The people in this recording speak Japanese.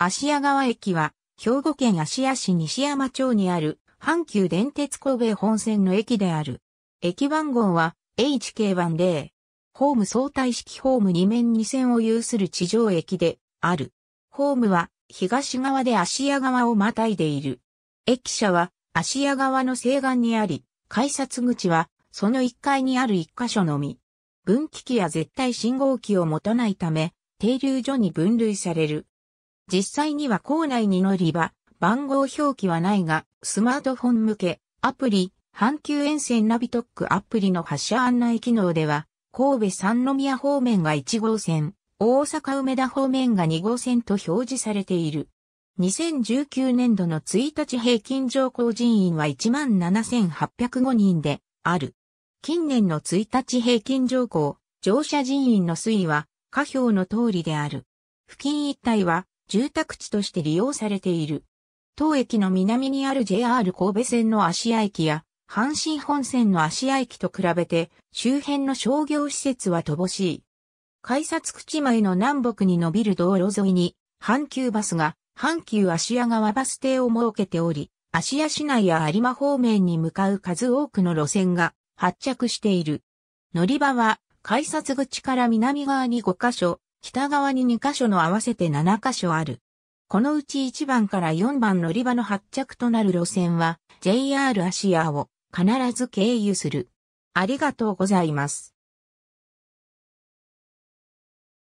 芦屋川駅は、兵庫県芦屋市西山町にある、阪急電鉄神戸本線の駅である。駅番号は、HK10。ホーム相対式ホーム2面2線を有する地上駅で、ある。ホームは、東側で芦屋川をまたいでいる。駅舎は、芦屋川の西岸にあり、改札口は、その1階にある1箇所のみ。分岐器や絶対信号機を持たないため、停留所に分類される。実際には校内に乗り場、番号表記はないが、スマートフォン向け、アプリ、阪急沿線ナビトックアプリの発車案内機能では、神戸三宮方面が1号線、大阪梅田方面が2号線と表示されている。2019年度の1日平均乗降人員は17,805人である。近年の1日平均乗降、乗車人員の推移は下表の通りである。付近一帯は住宅地として利用されている。当駅の南にある JR 神戸線の芦屋駅や、阪神本線の芦屋駅と比べて、周辺の商業施設は乏しい。改札口前の南北に伸びる道路沿いに、阪急バスが、阪急芦屋川バス停を設けており、芦屋市内や有馬方面に向かう数多くの路線が発着している。乗り場は、改札口から南側に5カ所、北側に2カ所の合わせて7カ所ある。このうち1番から4番乗り場の発着となる路線は JR アシアを必ず経由する。ありがとうございます。